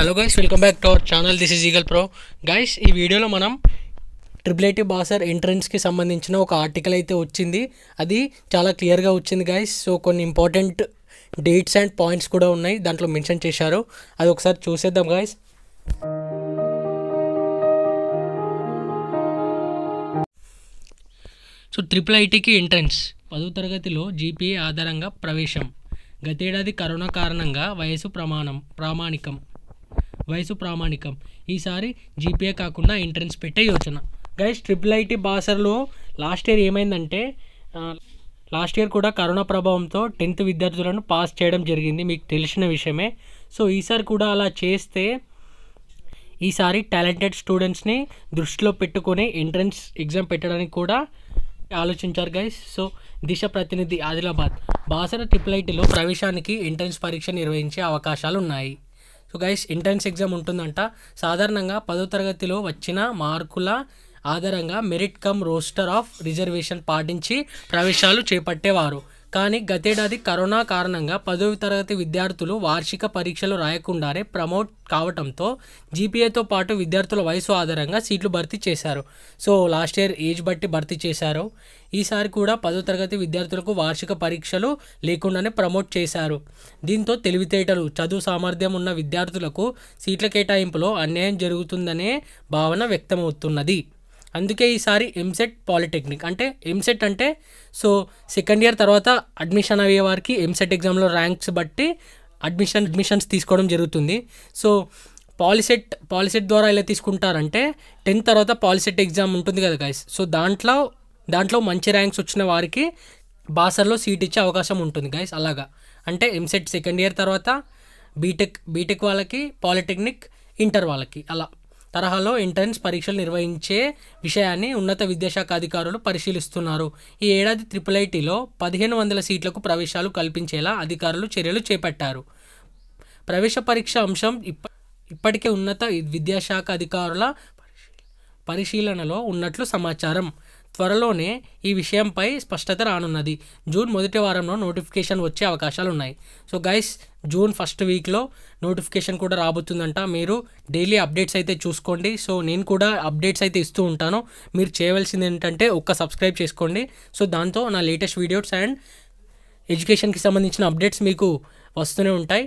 hello guys welcome back to our channel this is Eagle Pro guys ఈ వీడియోలో మనం triple IT Basar ఎంట్రన్స్కి సంబంధించిన ఒక ఆర్టికల్ అయితే వచ్చింది అది చాలా క్లియర్గా వచ్చింది గైస్ సో కొన్ని ఇంపార్టెంట్ డేట్స్ అండ్ పాయింట్స్ కూడా ఉన్నాయి దాంట్లో మెన్షన్ చేశారు అది ఒకసారి చూసేద్దాం గైస్ సో ట్రిపుల్ ఐటీకి ఎంట్రన్స్ పదో తరగతిలో జీపీఏ ఆధారంగా ప్రవేశం గతేడాది కరోనా కారణంగా వయసు ప్రమాణం ప్రామాణికం వయసు ప్రామాణికం ఈసారి జీపీఏ కాకుండా ఎంట్రన్స్ పెట్టే యోచన గైస్ ట్రిపుల్ ఐటీ బాసర్లో లాస్ట్ ఇయర్ ఏమైందంటే లాస్ట్ ఇయర్ కూడా కరోనా ప్రభావంతో టెన్త్ విద్యార్థులను పాస్ చేయడం జరిగింది మీకు తెలిసిన విషయమే సో ఈసారి కూడా అలా చేస్తే ఈసారి టాలెంటెడ్ స్టూడెంట్స్ని దృష్టిలో పెట్టుకొని ఎంట్రన్స్ ఎగ్జామ్ పెట్టడానికి కూడా ఆలోచించారు గైస్ సో దిశ ప్రతినిధి ఆదిలాబాద్ బాసర ట్రిపుల్ ఐటీలో ప్రవేశానికి ఎంట్రన్స్ పరీక్ష నిర్వహించే అవకాశాలు ఉన్నాయి సో గైస్ ఎంట్రన్స్ ఎగ్జామ్ ఉంటుందంట సాధారణంగా పదో తరగతిలో వచ్చిన మార్కుల ఆధారంగా merit cum roster of reservation పాటించి ప్రవేశాలు చేపట్టేవారు కానీ గతేడాది కరోనా కారణంగా పదవి తరగతి విద్యార్థులు వార్షిక పరీక్షలు రాయకుండానే ప్రమోట్ కావడంతో జీపీఏతో పాటు విద్యార్థుల వయసు ఆధారంగా సీట్లు భర్తీ చేశారు సో లాస్ట్ ఇయర్ ఏజ్ బట్టి భర్తీ చేశారు ఈసారి కూడా పదో తరగతి విద్యార్థులకు వార్షిక పరీక్షలు లేకుండానే ప్రమోట్ చేశారు దీంతో తెలివితేటలు చదువు సామర్థ్యం ఉన్న విద్యార్థులకు సీట్ల కేటాయింపులో అన్యాయం జరుగుతుందనే భావన వ్యక్తమవుతున్నది అందుకే ఈసారి ఎంసెట్ పాలిటెక్నిక్ అంటే ఎంసెట్ అంటే సో సెకండ్ ఇయర్ తర్వాత అడ్మిషన్ అయ్యే వారికి ఎంసెట్ ఎగ్జామ్లో ర్యాంక్స్ బట్టి అడ్మిషన్ అడ్మిషన్స్ తీసుకోవడం జరుగుతుంది సో పాలిసెట్ పాలిసెట్ ద్వారా ఎలా తీసుకుంటారంటే టెన్త్ తర్వాత పాలిసెట్ ఎగ్జామ్ ఉంటుంది కదా గైస్ సో దాంట్లో దాంట్లో మంచి ర్యాంక్స్ వచ్చిన వారికి బాసర్లో సీట్ ఇచ్చే అవకాశం ఉంటుంది గైస్ అలాగా అంటే ఎంసెట్ సెకండ్ ఇయర్ తర్వాత బీటెక్ బీటెక్ వాళ్ళకి పాలిటెక్నిక్ ఇంటర్ వాళ్ళకి అలా తరహాలో ఎంట్రన్స్ పరీక్షలు నిర్వహించే విషయాన్ని ఉన్నత విద్యాశాఖ అధికారులు పరిశీలిస్తున్నారు ఈ ఏడాది ట్రిపుల్ ఐటీలో పదిహేను వందల సీట్లకు ప్రవేశాలు కల్పించేలా అధికారులు చర్యలు చేపట్టారు ప్రవేశ పరీక్ష అంశం ఇప్ప ఇప్పటికే ఉన్నత విద్యాశాఖ అధికారుల పరిశీలనలో ఉన్నట్లు సమాచారం త్వరలోనే ఈ విషయంపై స్పష్టత రానున్నది జూన్ మొదటి వారంలో నోటిఫికేషన్ వచ్చే అవకాశాలు ఉన్నాయి సో గైస్ జూన్ ఫస్ట్ వీక్లో నోటిఫికేషన్ కూడా రాబోతుందంట మీరు డైలీ అప్డేట్స్ అయితే చూసుకోండి సో నేను కూడా అప్డేట్స్ అయితే ఇస్తూ ఉంటాను మీరు చేయవలసింది ఏంటంటే ఒక్క సబ్స్క్రైబ్ చేసుకోండి సో దాంతో నా లేటెస్ట్ వీడియోస్ అండ్ ఎడ్యుకేషన్కి సంబంధించిన అప్డేట్స్ మీకు వస్తూనే ఉంటాయి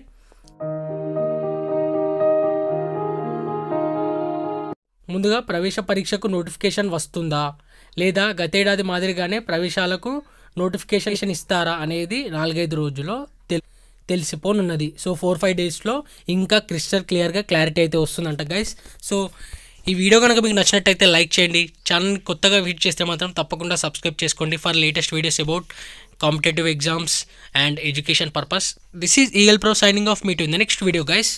ముందుగా ప్రవేశ పరీక్షకు నోటిఫికేషన్ వస్తుందా లేదా గతేడాది మాదిరిగానే ప్రవేశాలకు నోటిఫికేషన్ ఇస్తారా అనేది నాలుగైదు రోజుల్లో తెలి తెలిసిపోనున్నది సో ఫోర్ ఫైవ్ డేస్లో ఇంకా క్రిస్టల్ క్లియర్గా క్లారిటీ అయితే వస్తుందంట గైస్ సో ఈ వీడియో కనుక మీకు నచ్చినట్టయితే లైక్ చేయండి ఛానల్ కొత్తగా విజిట్ చేస్తే మాత్రం తప్పకుండా సబ్స్క్రైబ్ చేసుకోండి for latest videos about competitive exams and education purpose this is EL Pro signing off meet in the next video guys